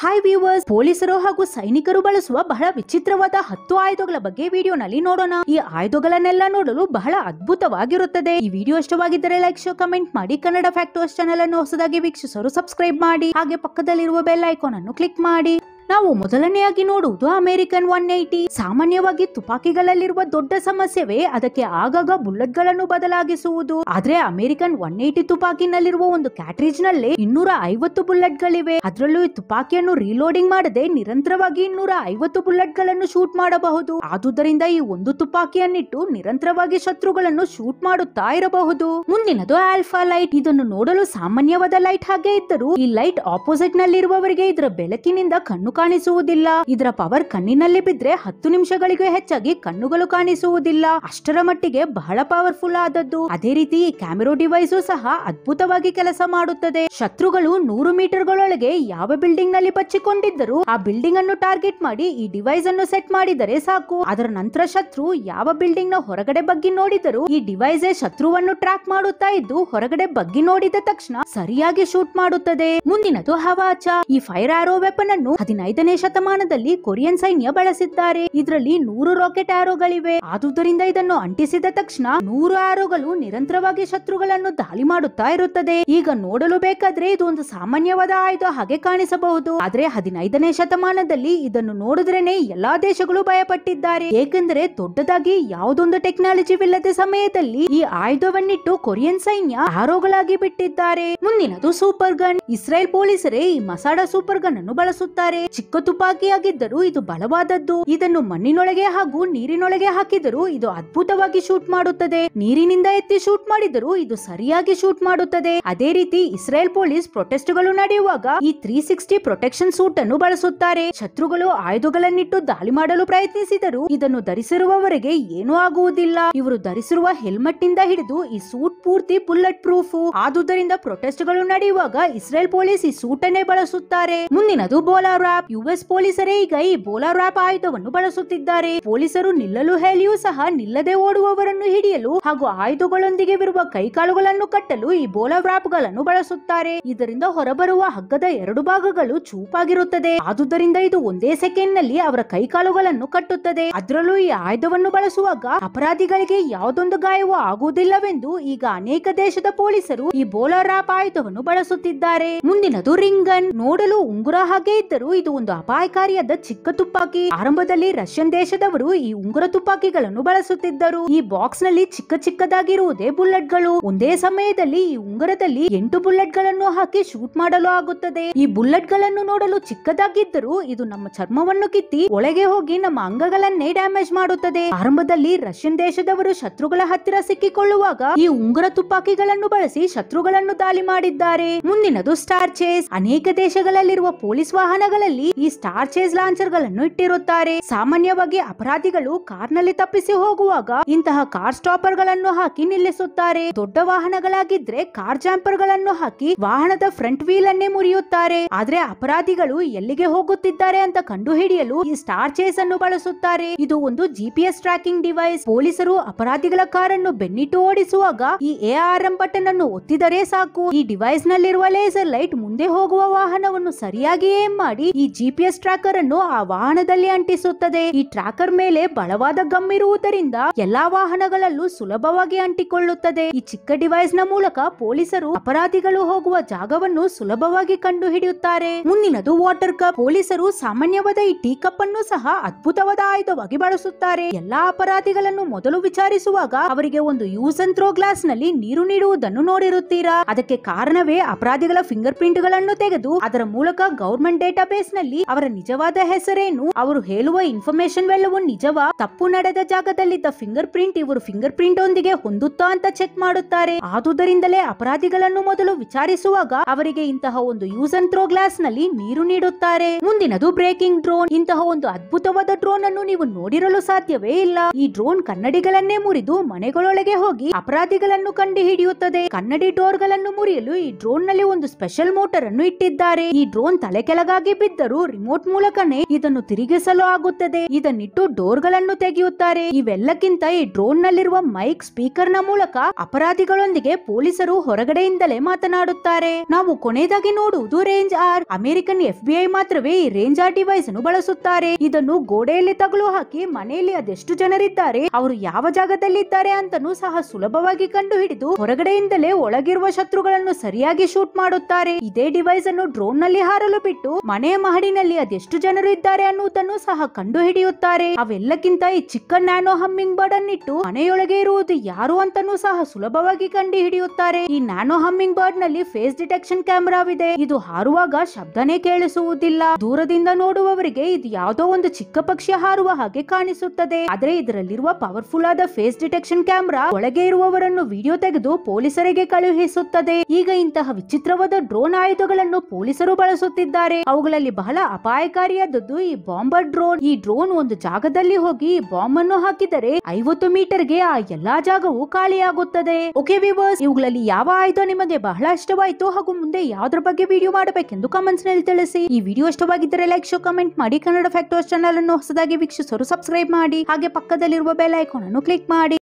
hi viewers ಪೊಲೀಸರು ಹಾಗೂ ಸೈನಿಕರು ಬಳಸುವ ಬಹಳ ವಿಚಿತ್ರವಾದ ಹತ್ತು ಆಯುಧಗಳ ಬಗ್ಗೆ ವಿಡಿಯೋನಲ್ಲಿ ನೋಡೋಣ ಈ ಆಯುಧಗಳನ್ನೆಲ್ಲ ನೋಡಲು ಬಹಳ ಅದ್ಭುತವಾಗಿರುತ್ತದೆ ಈ ವಿಡಿಯೋ ಇಷ್ಟವಾಗಿದ್ದರೆ ಲೈಕ್ ಶೋ ಕಮೆಂಟ್ ಮಾಡಿ ಕನ್ನಡ ಫ್ಯಾಕ್ಟೋಸ್ ಚಾನೆಲ್ ಅನ್ನು ಹೊಸದಾಗಿ ವೀಕ್ಷಿಸಲು ಸಬ್ಸ್ಕ್ರೈಬ್ ಮಾಡಿ ಹಾಗೆ ಪಕ್ಕದಲ್ಲಿರುವ ಬೆಲ್ ಐಕಾನ್ ಅನ್ನು ಕ್ಲಿಕ್ ಮಾಡಿ ನಾವು ಮೊದಲನೆಯಾಗಿ ನೋಡುವುದು ಅಮೆರಿಕನ್ ಒನ್ ಏಟಿ ಸಾಮಾನ್ಯವಾಗಿ ತುಪಾಕಿಗಳಲ್ಲಿರುವ ದೊಡ್ಡ ಸಮಸ್ಯೆವೇ ಅದಕ್ಕೆ ಆಗಾಗ ಬುಲೆಟ್ ಗಳನ್ನು ಬದಲಾಗಿಸುವುದು ಆದ್ರೆ ಅಮೆರಿಕನ್ ಒನ್ ಏಟಿ ತುಪಾಕಿನಲ್ಲಿರುವ ಒಂದು ಕ್ಯಾಟ್ರಿಜ್ ನಲ್ಲಿ ಇನ್ನೂರ ಐವತ್ತು ಬುಲೆಟ್ ಗಳಿವೆ ಅದರಲ್ಲೂ ಈ ತುಪಾಕಿಯನ್ನು ರೀಲೋಡಿಂಗ್ ಮಾಡದೆ ನಿರಂತರವಾಗಿ ಇನ್ನೂರ ಐವತ್ತು ಬುಲೆಟ್ ಗಳನ್ನು ಶೂಟ್ ಮಾಡಬಹುದು ಆದುದರಿಂದ ಈ ಒಂದು ತುಪಾಕಿಯನ್ನಿಟ್ಟು ನಿರಂತರವಾಗಿ ಶತ್ರುಗಳನ್ನು ಶೂಟ್ ಮಾಡುತ್ತಾ ಇರಬಹುದು ಮುಂದಿನದು ಆಲ್ಫಾ ಲೈಟ್ ಇದನ್ನು ನೋಡಲು ಸಾಮಾನ್ಯವಾದ ಲೈಟ್ ಹಾಗೆ ಇದ್ದರೂ ಈ ಲೈಟ್ ಆಪೋಸಿಟ್ ನಲ್ಲಿರುವವರಿಗೆ ಇದರ ಬೆಳಕಿನಿಂದ ಕಣ್ಣು ಕಾಣಿಸುವುದಿಲ್ಲ ಇದರ ಪವರ್ ಕಣ್ಣಿನಲ್ಲಿ ಬಿದ್ರೆ ಹತ್ತು ನಿಮಿಷಗಳಿಗೂ ಹೆಚ್ಚಾಗಿ ಕಣ್ಣುಗಳು ಕಾಣಿಸುವುದಿಲ್ಲ ಅಷ್ಟರ ಮಟ್ಟಿಗೆ ಬಹಳ ಪವರ್ಫುಲ್ ಆದದ್ದು ಅದೇ ರೀತಿ ಈ ಕ್ಯಾಮೆರೋ ಡಿವೈಸ್ ಸಹ ಅದ್ಭುತವಾಗಿ ಕೆಲಸ ಮಾಡುತ್ತದೆ ಶತ್ರುಗಳು ನೂರು ಮೀಟರ್ ಗಳೊಳಗೆ ಯಾವ ಬಿಲ್ಡಿಂಗ್ ನಲ್ಲಿ ಬಚ್ಚಿಕೊಂಡಿದ್ದರೂ ಆ ಬಿಲ್ಡಿಂಗ್ ಅನ್ನು ಟಾರ್ಗೆಟ್ ಮಾಡಿ ಈ ಡಿವೈಸ್ ಅನ್ನು ಸೆಟ್ ಮಾಡಿದರೆ ಸಾಕು ಅದರ ನಂತರ ಶತ್ರು ಯಾವ ಬಿಲ್ಡಿಂಗ್ ನ ಹೊರಗಡೆ ಬಗ್ಗೆ ನೋಡಿದರೂ ಈ ಡಿವೈಸ್ ಶತ್ರುವನ್ನು ಟ್ರ್ಯಾಕ್ ಮಾಡುತ್ತಾ ಇದ್ದು ಹೊರಗಡೆ ಬಗ್ಗೆ ನೋಡಿದ ತಕ್ಷಣ ಸರಿಯಾಗಿ ಶೂಟ್ ಮಾಡುತ್ತದೆ ಮುಂದಿನದು ಹವಾಚ ಈ ಫೈರ್ ಆರೋ ವೆಪನ್ ಅನ್ನು ಐದನೇ ಶತಮಾನದಲ್ಲಿ ಕೊರಿಯನ್ ಸೈನ್ಯ ಬಳಸಿದ್ದಾರೆ ಇದರಲ್ಲಿ ನೂರು ರಾಕೆಟ್ ಆರೋಗಳಿವೆ ಆದುದರಿಂದ ಇದನ್ನು ಅಂಟಿಸಿದ ತಕ್ಷಣ ನೂರು ಆರೋಗಳು ನಿರಂತರವಾಗಿ ಶತ್ರುಗಳನ್ನು ದಾಳಿ ಮಾಡುತ್ತಾ ಇರುತ್ತದೆ ಈಗ ನೋಡಲು ಬೇಕಾದ್ರೆ ಇದು ಒಂದು ಸಾಮಾನ್ಯವಾದ ಆಯುಧ ಹಾಗೆ ಕಾಣಿಸಬಹುದು ಆದ್ರೆ ಹದಿನೈದನೇ ಶತಮಾನದಲ್ಲಿ ಇದನ್ನು ನೋಡಿದ್ರೇನೆ ಎಲ್ಲಾ ದೇಶಗಳು ಭಯಪಟ್ಟಿದ್ದಾರೆ ಏಕೆಂದರೆ ದೊಡ್ಡದಾಗಿ ಯಾವುದೊಂದು ಟೆಕ್ನಾಲಜಿ ಟೆಕ್ನಾಲಜಿವಿಲ್ಲದ ಸಮಯದಲ್ಲಿ ಈ ಆಯುಧವನ್ನಿಟ್ಟು ಕೊರಿಯನ್ ಸೈನ್ಯ ಆರೋಗಳಾಗಿ ಬಿಟ್ಟಿದ್ದಾರೆ ಮುಂದಿನದು ಸೂಪರ್ ಗನ್ ಇಸ್ರೇಲ್ ಪೊಲೀಸರೇ ಈ ಮಸಾಡ ಸೂಪರ್ ಗನ್ ಅನ್ನು ಬಳಸುತ್ತಾರೆ ಚಿಕ್ಕ ತುಪಾಕಿಯಾಗಿದ್ದರೂ ಇದು ಬಲವಾದದ್ದು ಇದನ್ನು ಮಣ್ಣಿನೊಳಗೆ ಹಾಗೂ ನೀರಿನೊಳಗೆ ಹಾಕಿದರೂ ಇದು ಅದ್ಭುತವಾಗಿ ಶೂಟ್ ಮಾಡುತ್ತದೆ ನೀರಿನಿಂದ ಎತ್ತಿ ಶೂಟ್ ಮಾಡಿದರೂ ಇದು ಸರಿಯಾಗಿ ಶೂಟ್ ಮಾಡುತ್ತದೆ ಅದೇ ರೀತಿ ಇಸ್ರೇಲ್ ಪೊಲೀಸ್ ಪ್ರೊಟೆಸ್ಟ್ಗಳು ನಡೆಯುವಾಗ ಈ ತ್ರೀ ಸಿಕ್ಸ್ಟಿ ಪ್ರೊಟೆಕ್ಷನ್ ಸೂಟ್ ಅನ್ನು ಬಳಸುತ್ತಾರೆ ಶತ್ರುಗಳು ಆಯುಧಗಳನ್ನಿಟ್ಟು ದಾಳಿ ಮಾಡಲು ಪ್ರಯತ್ನಿಸಿದರು ಇದನ್ನು ಧರಿಸಿರುವವರೆಗೆ ಏನೂ ಆಗುವುದಿಲ್ಲ ಇವರು ಧರಿಸಿರುವ ಹೆಲ್ಮೆಟ್ ನಿಂದ ಹಿಡಿದು ಈ ಸೂಟ್ ಪೂರ್ತಿ ಬುಲ್ಲೆಟ್ ಪ್ರೂಫ್ ಆದುದರಿಂದ ಪ್ರೊಟೆಸ್ಟ್ಗಳು ನಡೆಯುವಾಗ ಇಸ್ರೇಲ್ ಪೊಲೀಸ್ ಈ ಸೂಟ್ ಬಳಸುತ್ತಾರೆ ಮುಂದಿನದು ಬೋಲಾ ಆಪ್ ಯುಎಸ್ ಪೊಲೀಸರೇ ಈಗ ಈ ಬೋಲಾ ರ್ಯಾಪ್ ಆಯುಧವನ್ನು ಬಳಸುತ್ತಿದ್ದಾರೆ ಪೊಲೀಸರು ನಿಲ್ಲಲು ಹೇಳಿಯೂ ಸಹ ನಿಲ್ಲದೆ ಓಡುವವರನ್ನು ಹಿಡಿಯಲು ಹಾಗೂ ಆಯುಧಗಳೊಂದಿಗೆ ಕೈಕಾಲುಗಳನ್ನು ಕಟ್ಟಲು ಈ ಬೋಲಾ ರ್ಯಾಪ್ ಗಳನ್ನು ಬಳಸುತ್ತಾರೆ ಇದರಿಂದ ಹೊರಬರುವ ಹಗ್ಗದ ಎರಡು ಭಾಗಗಳು ಚೂಪಾಗಿರುತ್ತದೆ ಆದುದರಿಂದ ಇದು ಒಂದೇ ಸೆಕೆಂಡ್ ನಲ್ಲಿ ಅವರ ಕೈಕಾಲುಗಳನ್ನು ಕಟ್ಟುತ್ತದೆ ಅದರಲ್ಲೂ ಈ ಆಯುಧವನ್ನು ಬಳಸುವಾಗ ಅಪರಾಧಿಗಳಿಗೆ ಯಾವುದೊಂದು ಗಾಯವೂ ಆಗುವುದಿಲ್ಲವೆಂದು ಈಗ ಅನೇಕ ದೇಶದ ಪೊಲೀಸರು ಈ ಬೋಲಾ ರ್ಯಾಪ್ ಆಯುಧವನ್ನು ಬಳಸುತ್ತಿದ್ದಾರೆ ಮುಂದಿನದು ರಿಂಗನ್ ನೋಡಲು ಉಂಗುರ ಹಾಗೆ ಇದ್ದರೂ ಇದು ಒಂದು ಅಪಾಯಕಾರಿಯಾದ ಚಿಕ್ಕ ತುಪ್ಪಾಕಿ ಆರಂಭದಲ್ಲಿ ರಷ್ಯನ್ ದೇಶದವರು ಈ ಉಂಗುರ ತುಪ್ಪಾಕಿಗಳನ್ನು ಬಳಸುತ್ತಿದ್ದರು ಈ ಬಾಕ್ಸ್ ನಲ್ಲಿ ಚಿಕ್ಕ ಚಿಕ್ಕದಾಗಿರುವುದೇ ಬುಲೆಟ್ ಗಳು ಒಂದೇ ಸಮಯದಲ್ಲಿ ಈ ಉಂಗುರದಲ್ಲಿ ಎಂಟು ಬುಲೆಟ್ ಗಳನ್ನು ಹಾಕಿ ಶೂಟ್ ಮಾಡಲು ಆಗುತ್ತದೆ ಈ ಬುಲೆಟ್ ಗಳನ್ನು ನೋಡಲು ಚಿಕ್ಕದಾಗಿದ್ದರೂ ಇದು ನಮ್ಮ ಚರ್ಮವನ್ನು ಕಿತ್ತಿ ಒಳಗೆ ಹೋಗಿ ನಮ್ಮ ಅಂಗಗಳನ್ನೇ ಡ್ಯಾಮೇಜ್ ಮಾಡುತ್ತದೆ ಆರಂಭದಲ್ಲಿ ರಷ್ಯನ್ ದೇಶದವರು ಶತ್ರುಗಳ ಹತ್ತಿರ ಸಿಕ್ಕಿಕೊಳ್ಳುವಾಗ ಈ ಉಂಗುರ ತುಪ್ಪಾಕಿಗಳನ್ನು ಬಳಸಿ ಶತ್ರುಗಳನ್ನು ದಾಳಿ ಮಾಡಿದ್ದಾರೆ ಮುಂದಿನದು ಸ್ಟಾರ್ ಚೇಸ್ ಅನೇಕ ದೇಶಗಳಲ್ಲಿರುವ ಪೊಲೀಸ್ ವಾಹನಗಳಲ್ಲಿ ಈ ಈ ಚೇಸ್ ಲಾಂಚರ್ ಗಳನ್ನು ಇಟ್ಟಿರುತ್ತಾರೆ ಸಾಮಾನ್ಯವಾಗಿ ಅಪರಾಧಿಗಳು ಕಾರ್ ನಲ್ಲಿ ತಪ್ಪಿಸಿ ಹೋಗುವಾಗ ಇಂತಹ ಕಾರ್ ಸ್ಟಾಪರ್ ಗಳನ್ನು ಹಾಕಿ ನಿಲ್ಲಿಸುತ್ತಾರೆ ದೊಡ್ಡ ವಾಹನಗಳಾಗಿದ್ರೆ ಕಾರ್ ಜಾಂಪರ್ ಗಳನ್ನು ಹಾಕಿ ವಾಹನದ ಫ್ರಂಟ್ ವೀಲ್ ಅನ್ನೇ ಮುರಿಯುತ್ತಾರೆ ಆದ್ರೆ ಅಪರಾಧಿಗಳು ಎಲ್ಲಿಗೆ ಹೋಗುತ್ತಿದ್ದಾರೆ ಅಂತ ಕಂಡು ಹಿಡಿಯಲು ಈ ಚೇಸ್ ಅನ್ನು ಬಳಸುತ್ತಾರೆ ಇದು ಒಂದು ಜಿಪಿಎಸ್ ಟ್ರ್ಯಾಕಿಂಗ್ ಡಿವೈಸ್ ಪೊಲೀಸರು ಅಪರಾಧಿಗಳ ಕಾರನ್ನು ಬೆನ್ನಿಟ್ಟು ಓಡಿಸುವಾಗ ಈ ಎಂ ಬಟನ್ ಅನ್ನು ಒತ್ತಿದರೆ ಸಾಕು ಈ ಡಿವೈಸ್ ನಲ್ಲಿರುವ ಲೇಸರ್ ಲೈಟ್ ಮುಂದೆ ಹೋಗುವ ವಾಹನವನ್ನು ಸರಿಯಾಗಿ ಏಮ್ ಮಾಡಿ ಜಿ ಪಿ ಎಸ್ ಟ್ರ್ಯಾಕರ್ ಅನ್ನು ಆ ವಾಹನದಲ್ಲಿ ಅಂಟಿಸುತ್ತದೆ ಈ ಟ್ರ್ಯಾಕರ್ ಮೇಲೆ ಬಲವಾದ ಗಮ್ ಇರುವುದರಿಂದ ಎಲ್ಲಾ ವಾಹನಗಳಲ್ಲೂ ಸುಲಭವಾಗಿ ಅಂಟಿಕೊಳ್ಳುತ್ತದೆ ಈ ಚಿಕ್ಕ ಡಿವೈಸ್ ನ ಮೂಲಕ ಪೊಲೀಸರು ಅಪರಾಧಿಗಳು ಹೋಗುವ ಜಾಗವನ್ನು ಸುಲಭವಾಗಿ ಕಂಡು ಹಿಡಿಯುತ್ತಾರೆ ಮುಂದಿನದು ವಾಟರ್ ಕಪ್ ಪೊಲೀಸರು ಸಾಮಾನ್ಯವಾದ ಈ ಟೀ ಕಪ್ ಅನ್ನು ಸಹ ಅದ್ಭುತವಾದ ಆಯುಧವಾಗಿ ಬಳಸುತ್ತಾರೆ ಎಲ್ಲಾ ಅಪರಾಧಿಗಳನ್ನು ಮೊದಲು ವಿಚಾರಿಸುವಾಗ ಅವರಿಗೆ ಒಂದು ಯೂಸ್ ಅಂಡ್ ಥ್ರೋ ಗ್ಲಾಸ್ ನಲ್ಲಿ ನೀರು ನೀಡುವುದನ್ನು ನೋಡಿರುತ್ತೀರಾ ಅದಕ್ಕೆ ಕಾರಣವೇ ಅಪರಾಧಿಗಳ ಫಿಂಗರ್ ಪ್ರಿಂಟ್ ಗಳನ್ನು ತೆಗೆದು ಅದರ ಮೂಲಕ ಗೌರ್ಮೆಂಟ್ ಡೇಟಾಬೇಸ್ ನಲ್ಲಿ ಅವರ ನಿಜವಾದ ಹೆಸರೇನು ಅವರು ಹೇಳುವ ಇನ್ಫಾರ್ಮೇಶನ್ ಎಲ್ಲವೂ ನಿಜವ ತಪ್ಪು ನಡೆದ ಜಾಗದಲ್ಲಿದ್ದ ಫಿಂಗರ್ ಪ್ರಿಂಟ್ ಇವರು ಫಿಂಗರ್ ಪ್ರಿಂಟ್ ಒಂದಿಗೆ ಹೊಂದುತ್ತಾ ಅಂತ ಚೆಕ್ ಮಾಡುತ್ತಾರೆ ಆದುದರಿಂದಲೇ ಅಪರಾಧಿಗಳನ್ನು ಮೊದಲು ವಿಚಾರಿಸುವಾಗ ಅವರಿಗೆ ಇಂತಹ ಒಂದು ಯೂಸ್ ಅಂಡ್ ಥ್ರೋ ಗ್ಲಾಸ್ ನಲ್ಲಿ ನೀರು ನೀಡುತ್ತಾರೆ ಮುಂದಿನದು ಬ್ರೇಕಿಂಗ್ ಡ್ರೋನ್ ಇಂತಹ ಒಂದು ಅದ್ಭುತವಾದ ಡ್ರೋನ್ ಅನ್ನು ನೀವು ನೋಡಿರಲು ಸಾಧ್ಯವೇ ಇಲ್ಲ ಈ ಡ್ರೋನ್ ಕನ್ನಡಿಗಳನ್ನೇ ಮುರಿದು ಮನೆಗಳೊಳಗೆ ಹೋಗಿ ಅಪರಾಧಿಗಳನ್ನು ಕಂಡು ಹಿಡಿಯುತ್ತದೆ ಕನ್ನಡಿ ಡೋರ್ ಗಳನ್ನು ಮುರಿಯಲು ಈ ಡ್ರೋನ್ ನಲ್ಲಿ ಒಂದು ಸ್ಪೆಷಲ್ ಮೋಟರ್ ಅನ್ನು ಇಟ್ಟಿದ್ದಾರೆ ಈ ಡ್ರೋನ್ ತಲೆ ಕೆಳಗಾಗಿ ಬಿದ್ದ ಆದರೂ ರಿಮೋಟ್ ಮೂಲಕನೇ ಇದನ್ನು ತಿರುಗಿಸಲು ಆಗುತ್ತದೆ ಇದನ್ನಿಟ್ಟು ಡೋರ್ ಗಳನ್ನು ತೆಗೆಯುತ್ತಾರೆ ಇವೆಲ್ಲಕ್ಕಿಂತ ಈ ಡ್ರೋನ್ ನಲ್ಲಿರುವ ಮೈಕ್ ಸ್ಪೀಕರ್ ನ ಮೂಲಕ ಅಪರಾಧಿಗಳೊಂದಿಗೆ ಪೊಲೀಸರು ಹೊರಗಡೆಯಿಂದಲೇ ಮಾತನಾಡುತ್ತಾರೆ ನಾವು ಕೊನೆಯದಾಗಿ ನೋಡುವುದು ರೇಂಜ್ ಆರ್ ಅಮೆರಿಕನ್ ಎಫ್ ಬಿ ಐ ಮಾತ್ರವೇ ಈ ರೇಂಜ್ ಆರ್ ಡಿವೈಸ್ ಅನ್ನು ಬಳಸುತ್ತಾರೆ ಇದನ್ನು ಗೋಡೆಯಲ್ಲಿ ತಗಲು ಹಾಕಿ ಮನೆಯಲ್ಲಿ ಅದೆಷ್ಟು ಜನರಿದ್ದಾರೆ ಅವರು ಯಾವ ಜಾಗದಲ್ಲಿದ್ದಾರೆ ಅಂತನೂ ಸಹ ಸುಲಭವಾಗಿ ಕಂಡು ಹಿಡಿದು ಹೊರಗಡೆಯಿಂದಲೇ ಒಳಗಿರುವ ಶತ್ರುಗಳನ್ನು ಸರಿಯಾಗಿ ಶೂಟ್ ಮಾಡುತ್ತಾರೆ ಇದೇ ಡಿವೈಸ್ ಅನ್ನು ಡ್ರೋನ್ ನಲ್ಲಿ ಹಾರಲು ಬಿಟ್ಟು ಮನೆಯ ಹಾಡಿನಲ್ಲಿ ಅದೆಷ್ಟು ಜನರು ಇದ್ದಾರೆ ಅನ್ನುವುದನ್ನು ಸಹ ಕಂಡು ಹಿಡಿಯುತ್ತಾರೆ ಅವೆಲ್ಲಕ್ಕಿಂತ ಈ ಚಿಕ್ಕ ನ್ಯಾನೋ ಹಮ್ಮಿಂಗ್ ಬರ್ಡ್ ಅನ್ನಿಟ್ಟು ಮನೆಯೊಳಗೆ ಇರುವುದು ಯಾರು ಅಂತಾನು ಸಹ ಸುಲಭವಾಗಿ ಕಂಡು ಹಿಡಿಯುತ್ತಾರೆ ಈ ನ್ಯಾನೋ ಹಮ್ಮಿಂಗ್ ಬರ್ಡ್ ನಲ್ಲಿ ಫೇಸ್ ಡಿಟೆಕ್ಷನ್ ಕ್ಯಾಮೆರಾವಿದೆ ಇದು ಹಾರುವಾಗ ಶಬ್ದನೇ ಕೇಳಿಸುವುದಿಲ್ಲ ದೂರದಿಂದ ನೋಡುವವರಿಗೆ ಇದು ಯಾವುದೋ ಒಂದು ಚಿಕ್ಕ ಪಕ್ಷಿ ಹಾರುವ ಹಾಗೆ ಕಾಣಿಸುತ್ತದೆ ಆದ್ರೆ ಇದರಲ್ಲಿರುವ ಪವರ್ಫುಲ್ ಆದ ಫೇಸ್ ಡಿಟೆಕ್ಷನ್ ಕ್ಯಾಮೆರಾ ಒಳಗೆ ಇರುವವರನ್ನು ವಿಡಿಯೋ ತೆಗೆದು ಪೊಲೀಸರಿಗೆ ಕಳುಹಿಸುತ್ತದೆ ಈಗ ಇಂತಹ ವಿಚಿತ್ರವಾದ ಡ್ರೋನ್ ಆಯುಧಗಳನ್ನು ಪೊಲೀಸರು ಬಳಸುತ್ತಿದ್ದಾರೆ ಅವುಗಳಲ್ಲಿ ಬಹಳ ಅಪಾಯಕಾರಿಯಾದದ್ದು ಈ ಬಾಂಬರ್ ಡ್ರೋನ್ ಈ ಡ್ರೋನ್ ಒಂದು ಜಾಗದಲ್ಲಿ ಹೋಗಿ ಬಾಂಬ್ ಅನ್ನು ಹಾಕಿದರೆ ಐವತ್ತು ಗೆ ಆ ಎಲ್ಲಾ ಜಾಗವು ಖಾಲಿಯಾಗುತ್ತದೆ ಓಕೆ ವಿವರ್ಸ್ ಇವುಗಳಲ್ಲಿ ಯಾವ ಆಯ್ತು ನಿಮಗೆ ಬಹಳ ಇಷ್ಟವಾಯಿತು ಹಾಗೂ ಮುಂದೆ ಯಾವ್ದ್ರ ಬಗ್ಗೆ ವಿಡಿಯೋ ಮಾಡಬೇಕೆಂದು ಕಮೆಂಟ್ಸ್ ನಲ್ಲಿ ತಿಳಿಸಿ ಈ ವಿಡಿಯೋ ಇಷ್ಟವಾಗಿದ್ದರೆ ಲೈಕ್ ಶೋ ಕಮೆಂಟ್ ಮಾಡಿ ಕನ್ನಡ ಫ್ಯಾಕ್ಟರ್ ಚಾನಲ್ ಅನ್ನು ಹೊಸದಾಗಿ ವೀಕ್ಷಿಸಲು ಸಬ್ಸ್ಕ್ರೈಬ್ ಮಾಡಿ ಹಾಗೆ ಪಕ್ಕದಲ್ಲಿರುವ ಬೆಲ್ ಐಕಾನ್ ಅನ್ನು ಕ್ಲಿಕ್ ಮಾಡಿ